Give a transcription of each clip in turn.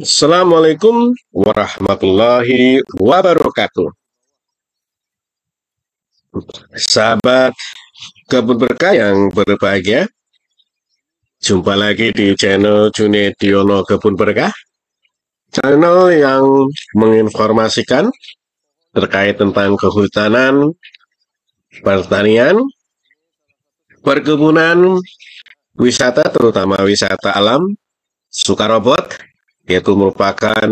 Assalamualaikum warahmatullahi wabarakatuh. Sahabat kebun berkah yang berbahagia, jumpa lagi di channel Junediono Kebun Berkah, channel yang menginformasikan terkait tentang kehutanan, pertanian, perkebunan, wisata terutama wisata alam, sukarobot. robot, yaitu merupakan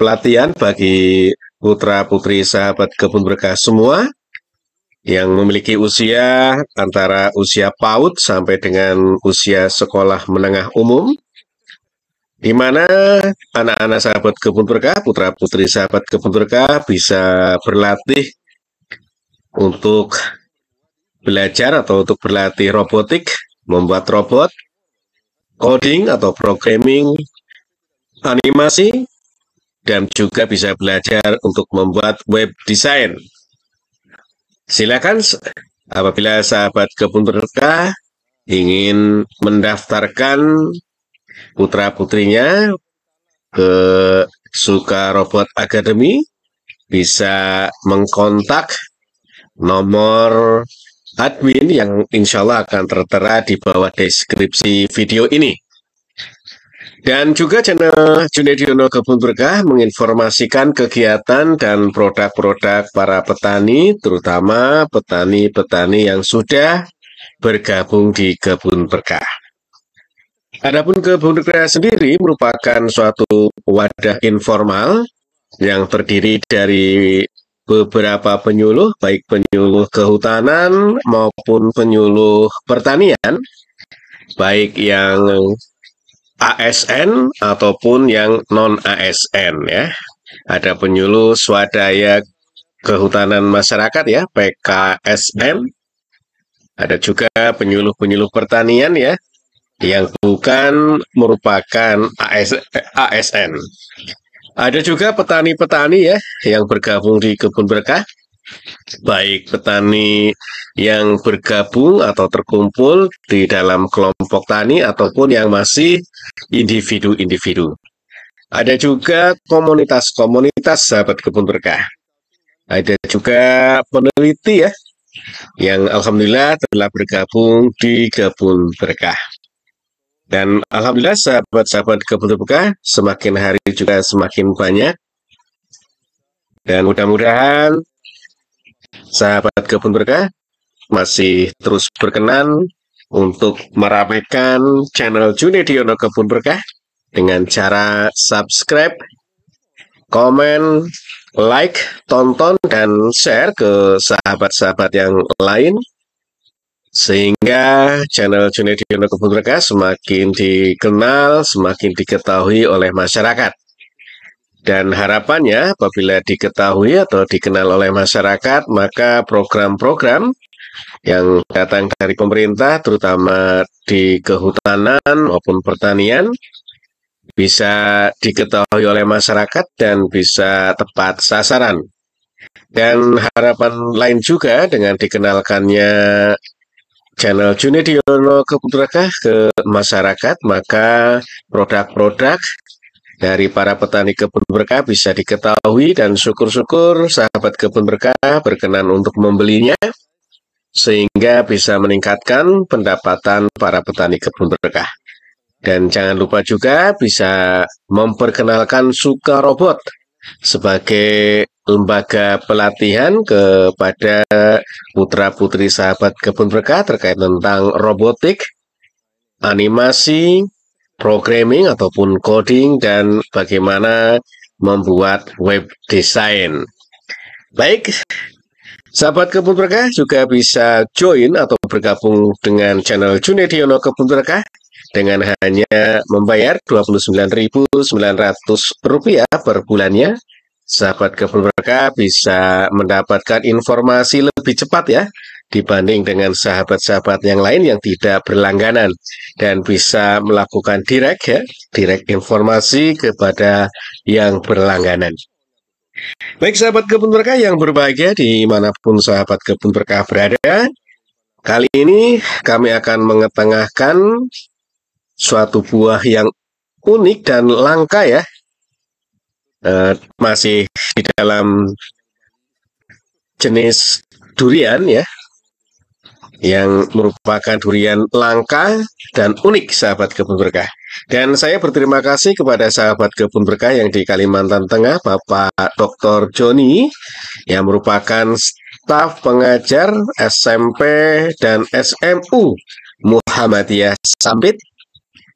pelatihan bagi putra-putri sahabat kebun berkah semua yang memiliki usia antara usia PAUD sampai dengan usia sekolah menengah umum di mana anak-anak sahabat kebun berkah, putra-putri sahabat kebun berkah bisa berlatih untuk belajar atau untuk berlatih robotik, membuat robot, coding atau programming, animasi dan juga bisa belajar untuk membuat web design. Silakan apabila sahabat kebun berkah ingin mendaftarkan putra-putrinya ke Suka Robot Academy bisa mengkontak nomor admin yang insya Allah akan tertera di bawah deskripsi video ini. Dan juga channel Junedi Uno Kebun Berkah menginformasikan kegiatan dan produk-produk para petani, terutama petani-petani yang sudah bergabung di Kebun Berkah. Adapun Kebun Berkah sendiri merupakan suatu wadah informal yang terdiri dari beberapa penyuluh, baik penyuluh kehutanan maupun penyuluh pertanian, baik yang ASN ataupun yang non ASN ya. Ada penyuluh swadaya kehutanan masyarakat ya PKSM. Ada juga penyuluh-penyuluh pertanian ya yang bukan merupakan AS, ASN. Ada juga petani-petani ya yang bergabung di kebun berkah baik petani yang bergabung atau terkumpul di dalam kelompok tani ataupun yang masih individu-individu. Ada juga komunitas-komunitas sahabat kebun berkah. Ada juga peneliti ya, yang Alhamdulillah telah bergabung di kebun berkah. Dan Alhamdulillah sahabat-sahabat kebun berkah semakin hari juga semakin banyak. Dan mudah-mudahan Sahabat Kebun Berkah masih terus berkenan untuk meramaikan channel Juni Diono Kebun Berkah dengan cara subscribe, komen, like, tonton, dan share ke sahabat-sahabat yang lain sehingga channel Juni Diono Kebun Berkah semakin dikenal, semakin diketahui oleh masyarakat. Dan harapannya apabila diketahui atau dikenal oleh masyarakat, maka program-program yang datang dari pemerintah, terutama di kehutanan maupun pertanian, bisa diketahui oleh masyarakat dan bisa tepat sasaran. Dan harapan lain juga dengan dikenalkannya channel Junidiono Keputraka ke masyarakat, maka produk-produk dari para petani kebun berkah bisa diketahui dan syukur-syukur sahabat kebun berkah berkenan untuk membelinya sehingga bisa meningkatkan pendapatan para petani kebun berkah. Dan jangan lupa juga bisa memperkenalkan Suka Robot sebagai lembaga pelatihan kepada putra-putri sahabat kebun berkah terkait tentang robotik, animasi, programming ataupun coding dan bagaimana membuat web design. Baik, sahabat Kebun Berkah juga bisa join atau bergabung dengan channel Junediono Kebun Berkah dengan hanya membayar Rp29.900 per bulannya. Sahabat Kebun Berkah bisa mendapatkan informasi lebih cepat ya dibanding dengan sahabat-sahabat yang lain yang tidak berlangganan dan bisa melakukan direct ya, direct informasi kepada yang berlangganan. Baik sahabat kebun berkah yang berbahagia dimanapun sahabat kebun berkah berada, kali ini kami akan mengetengahkan suatu buah yang unik dan langka ya, e, masih di dalam jenis durian ya, yang merupakan durian langka dan unik sahabat kebun berkah. Dan saya berterima kasih kepada sahabat kebun berkah yang di Kalimantan Tengah, Bapak Dr. Joni, yang merupakan staf pengajar SMP dan SMU Muhammadiyah Sampit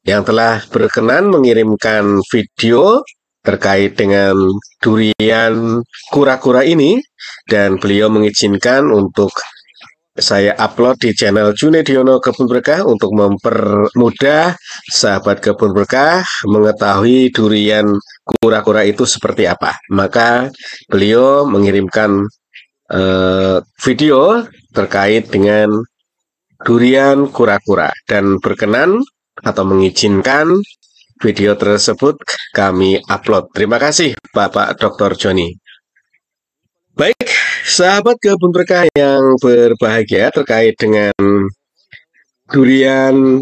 yang telah berkenan mengirimkan video terkait dengan durian kura-kura ini dan beliau mengizinkan untuk saya upload di channel Junediono Kebun Berkah untuk mempermudah sahabat Kebun Berkah mengetahui durian kura-kura itu seperti apa. Maka beliau mengirimkan eh, video terkait dengan durian kura-kura dan berkenan atau mengizinkan video tersebut kami upload. Terima kasih Bapak Dr. Joni. Baik, Sahabat kebun berkah yang berbahagia terkait dengan durian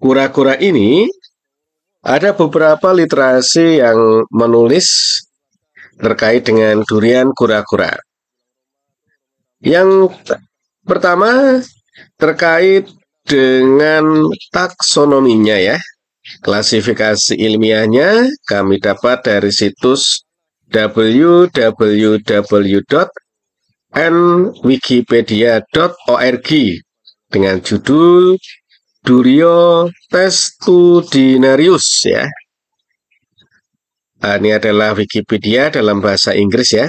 kura-kura ini, ada beberapa literasi yang menulis terkait dengan durian kura-kura. Yang pertama terkait dengan taksonominya ya. Klasifikasi ilmiahnya kami dapat dari situs www.nwikipedia.org dengan judul Durio Testudinarius ya. Ah, ini adalah Wikipedia dalam bahasa Inggris ya.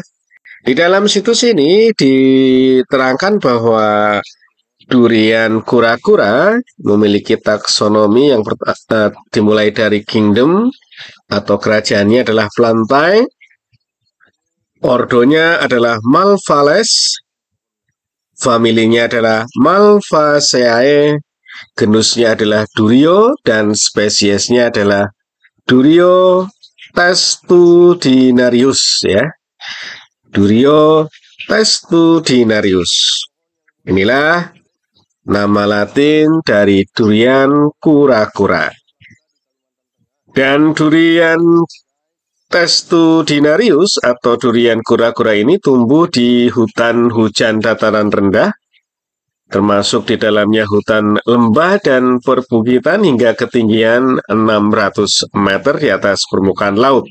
Di dalam situs ini diterangkan bahwa durian kura-kura memiliki taksonomi yang eh, dimulai dari kingdom atau kerajaannya adalah plantain, Ordonya adalah Malvales, familinya adalah Malvaceae, genusnya adalah Durio, dan spesiesnya adalah Durio testudinarius ya. Durio testudinarius. Inilah nama Latin dari durian kura-kura. Dan durian Testudinarius atau durian kura-kura ini tumbuh di hutan hujan dataran rendah, termasuk di dalamnya hutan lembah dan perbukitan hingga ketinggian 600 meter di atas permukaan laut.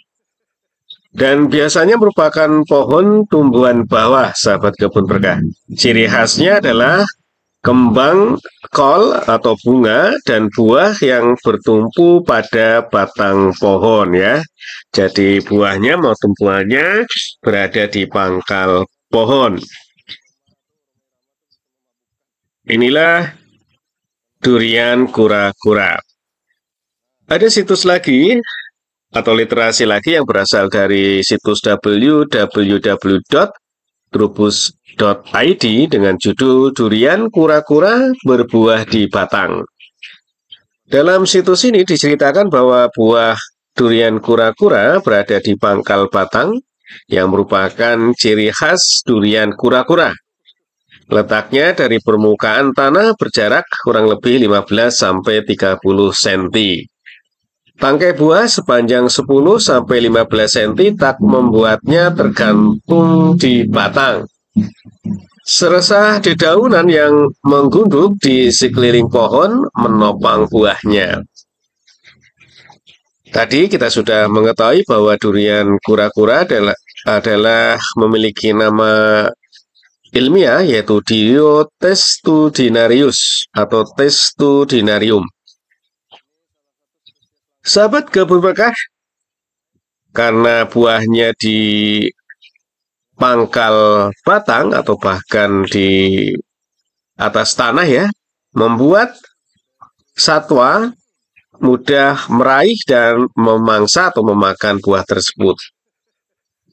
Dan biasanya merupakan pohon tumbuhan bawah, sahabat kebun berkah. Ciri khasnya adalah kembang kol atau bunga dan buah yang bertumpu pada batang pohon ya. Jadi buahnya maupun tumpuannya berada di pangkal pohon. Inilah durian kura-kura. Ada situs lagi atau literasi lagi yang berasal dari situs www trubus.id dengan judul Durian Kura-Kura Berbuah di Batang. Dalam situs ini diceritakan bahwa buah durian kura-kura berada di pangkal batang yang merupakan ciri khas durian kura-kura. Letaknya dari permukaan tanah berjarak kurang lebih 15-30 cm. Tangkai buah sepanjang 10 sampai 15 cm tak membuatnya tergantung di batang. Seresah dedaunan yang menggunduk di sekeliling pohon menopang buahnya. Tadi kita sudah mengetahui bahwa durian kura-kura adalah, adalah memiliki nama ilmiah yaitu Diotestudinarius atau Testudinarium. Sahabat gabur berkah, karena buahnya di pangkal batang atau bahkan di atas tanah ya, membuat satwa mudah meraih dan memangsa atau memakan buah tersebut.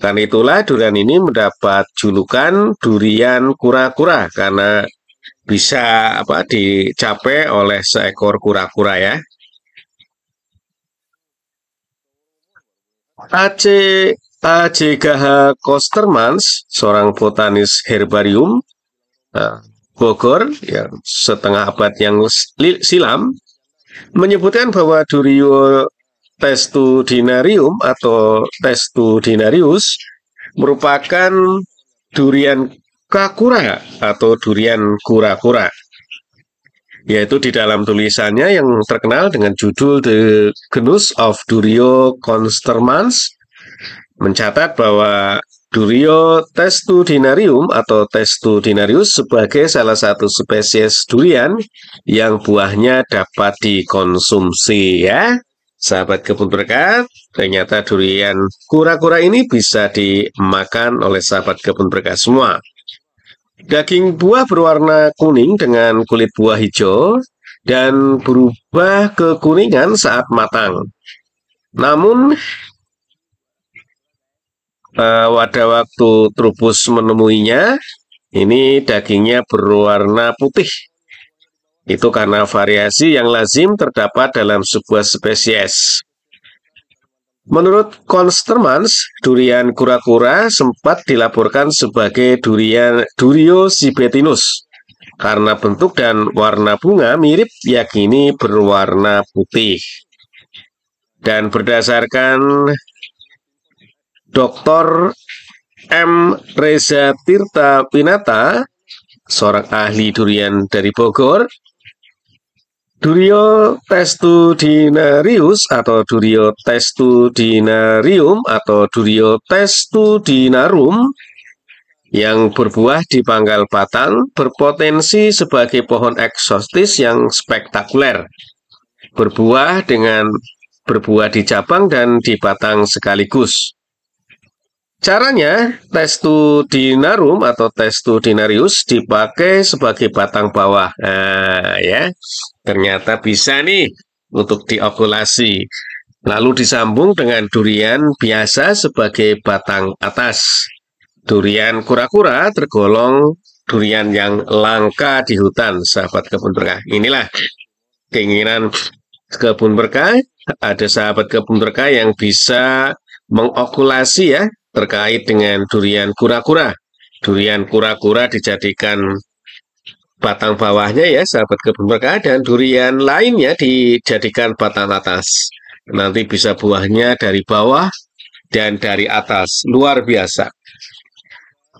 Dan itulah durian ini mendapat julukan durian kura-kura karena bisa apa dicapai oleh seekor kura-kura ya. AC AJKH Kostermans, seorang botanis herbarium eh, Bogor yang setengah abad yang silam menyebutkan bahwa Durio testudinarium atau testudinarius merupakan durian kakura atau durian kura-kura yaitu di dalam tulisannya yang terkenal dengan judul The Genus of Durio Constermans mencatat bahwa Durio testudinarium atau testudinarius sebagai salah satu spesies durian yang buahnya dapat dikonsumsi ya. Sahabat kebun berkat, ternyata durian kura-kura ini bisa dimakan oleh sahabat kebun berkat semua. Daging buah berwarna kuning dengan kulit buah hijau dan berubah kekuningan saat matang. Namun, eh, pada waktu trubus menemuinya, ini dagingnya berwarna putih. Itu karena variasi yang lazim terdapat dalam sebuah spesies. Menurut Konstermans, durian kura-kura sempat dilaporkan sebagai durian Durio sibetinus karena bentuk dan warna bunga mirip yakini berwarna putih. Dan berdasarkan Dr. M. Reza Tirta Pinata, seorang ahli durian dari Bogor, Durio testudinarius atau Durio testudinarium atau Durio testudinarum yang berbuah di pangkal batang berpotensi sebagai pohon eksotis yang spektakuler. Berbuah dengan berbuah di cabang dan di batang sekaligus. Caranya, testudinarum atau dinarius dipakai sebagai batang bawah. Nah, ya, ternyata bisa nih untuk diokulasi. Lalu disambung dengan durian biasa sebagai batang atas. Durian kura-kura tergolong durian yang langka di hutan, sahabat kebun berkah. Inilah keinginan kebun berkah. Ada sahabat kebun berkah yang bisa mengokulasi ya terkait dengan durian kura-kura. Durian kura-kura dijadikan batang bawahnya ya sahabat kebun berkah dan durian lainnya dijadikan batang atas. Nanti bisa buahnya dari bawah dan dari atas. Luar biasa.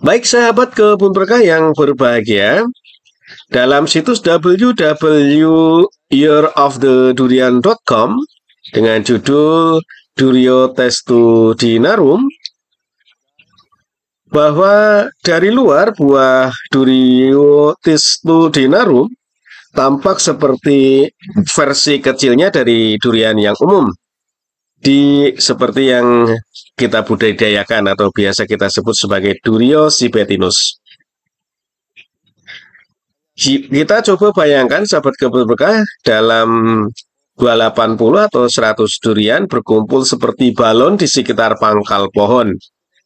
Baik sahabat kebun berkah yang berbahagia, dalam situs www.yearofthedurian.com dengan judul Durio Testu Dinarum bahwa dari luar buah Duriotis tudinarum tampak seperti versi kecilnya dari durian yang umum. Di seperti yang kita budidayakan atau biasa kita sebut sebagai Durio sibetinus. Kita coba bayangkan sahabat berkah dalam 280 atau 100 durian berkumpul seperti balon di sekitar pangkal pohon.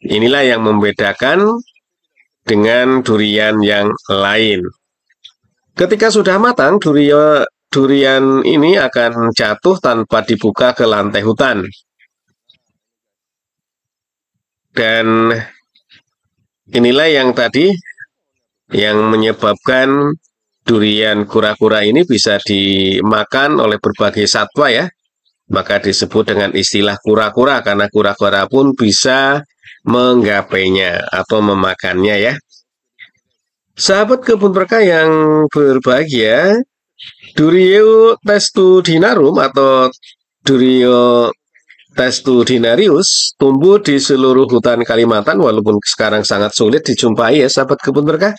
Inilah yang membedakan dengan durian yang lain. Ketika sudah matang, durian, durian ini akan jatuh tanpa dibuka ke lantai hutan. Dan inilah yang tadi yang menyebabkan durian kura-kura ini bisa dimakan oleh berbagai satwa ya. Maka disebut dengan istilah kura-kura karena kura-kura pun bisa menggapainya atau memakannya ya. Sahabat kebun berkah yang berbahagia, Durio testudinarum atau Durio testudinarius tumbuh di seluruh hutan Kalimantan walaupun sekarang sangat sulit dijumpai ya sahabat kebun berkah.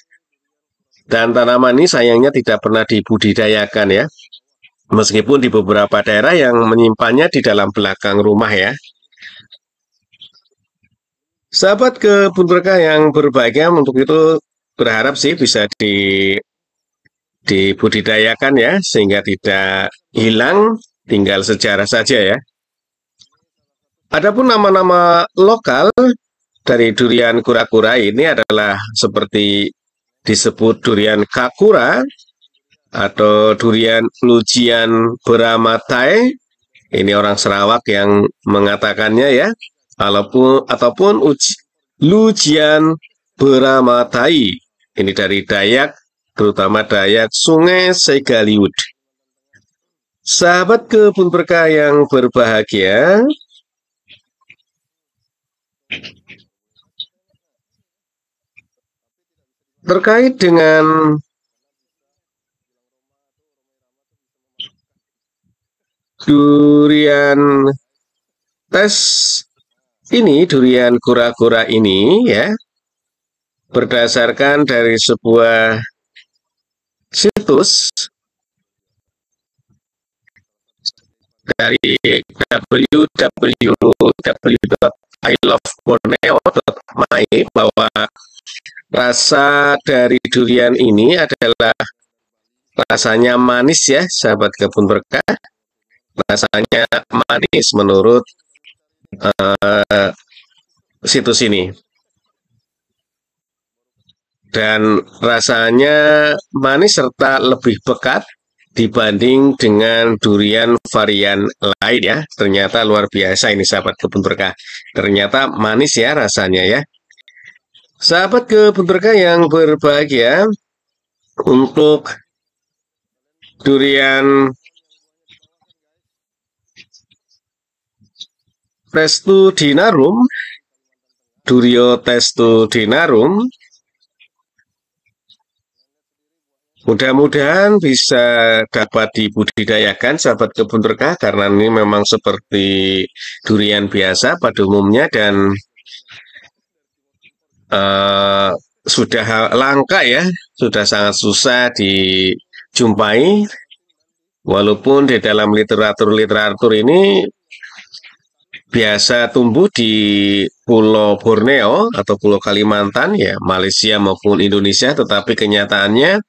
Dan tanaman ini sayangnya tidak pernah dibudidayakan ya. Meskipun di beberapa daerah yang menyimpannya di dalam belakang rumah ya. Sahabat ke Punterka yang berbahagia, untuk itu berharap sih bisa di dibudidayakan ya, sehingga tidak hilang, tinggal sejarah saja ya. Adapun nama-nama lokal dari durian kura-kura ini adalah seperti disebut durian kakura atau durian lujian beramatai. Ini orang Sarawak yang mengatakannya ya ataupun ataupun uji, Lujian Beramatai. Ini dari Dayak, terutama Dayak Sungai Segaliwud. Sahabat kebun berkah yang berbahagia, terkait dengan durian tes ini durian kura-kura ini ya berdasarkan dari sebuah situs dari www.iloveborneo.my bahwa rasa dari durian ini adalah rasanya manis ya sahabat kebun berkah rasanya manis menurut uh, situs ini. Dan rasanya manis serta lebih pekat dibanding dengan durian varian lain ya. Ternyata luar biasa ini sahabat kebun berkah. Ternyata manis ya rasanya ya. Sahabat kebun berkah yang berbahagia, untuk durian prestu dinarum, durio testu dinarum. Mudah-mudahan bisa dapat dibudidayakan sahabat kebun terkah karena ini memang seperti durian biasa pada umumnya dan uh, sudah langka ya, sudah sangat susah dijumpai. Walaupun di dalam literatur-literatur ini biasa tumbuh di Pulau Borneo atau Pulau Kalimantan, ya Malaysia maupun Indonesia, tetapi kenyataannya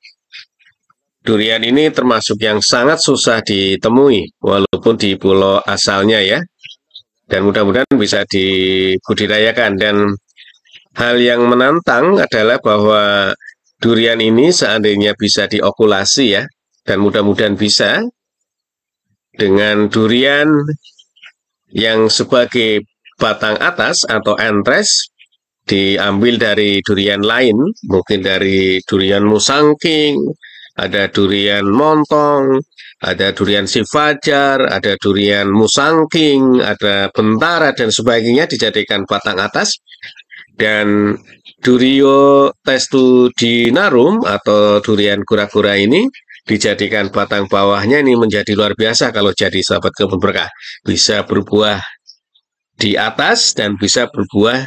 durian ini termasuk yang sangat susah ditemui, walaupun di pulau asalnya ya. Dan mudah-mudahan bisa dibudidayakan. Dan hal yang menantang adalah bahwa durian ini seandainya bisa diokulasi ya, dan mudah-mudahan bisa dengan durian yang sebagai batang atas atau entres diambil dari durian lain, mungkin dari durian musangking, ada durian montong, ada durian sifajar, ada durian musangking, ada bentara dan sebagainya dijadikan batang atas dan durio testudinarum atau durian kura-kura ini dijadikan batang bawahnya ini menjadi luar biasa kalau jadi sahabat kebun berkah. Bisa berbuah di atas dan bisa berbuah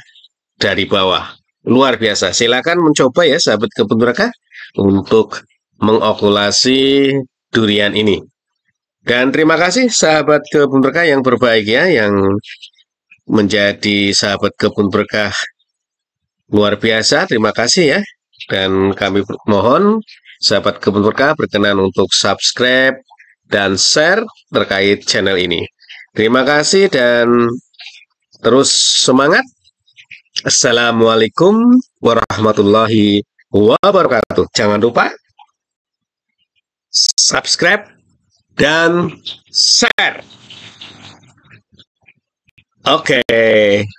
dari bawah. Luar biasa. Silakan mencoba ya sahabat kebun berkah untuk mengokulasi durian ini. Dan terima kasih sahabat kebun berkah yang berbahagia ya, yang menjadi sahabat kebun berkah luar biasa. Terima kasih ya. Dan kami mohon Sahabat Kebun Berkah berkenan untuk subscribe dan share terkait channel ini. Terima kasih dan terus semangat. Assalamualaikum warahmatullahi wabarakatuh. Jangan lupa subscribe dan share. Oke. Okay.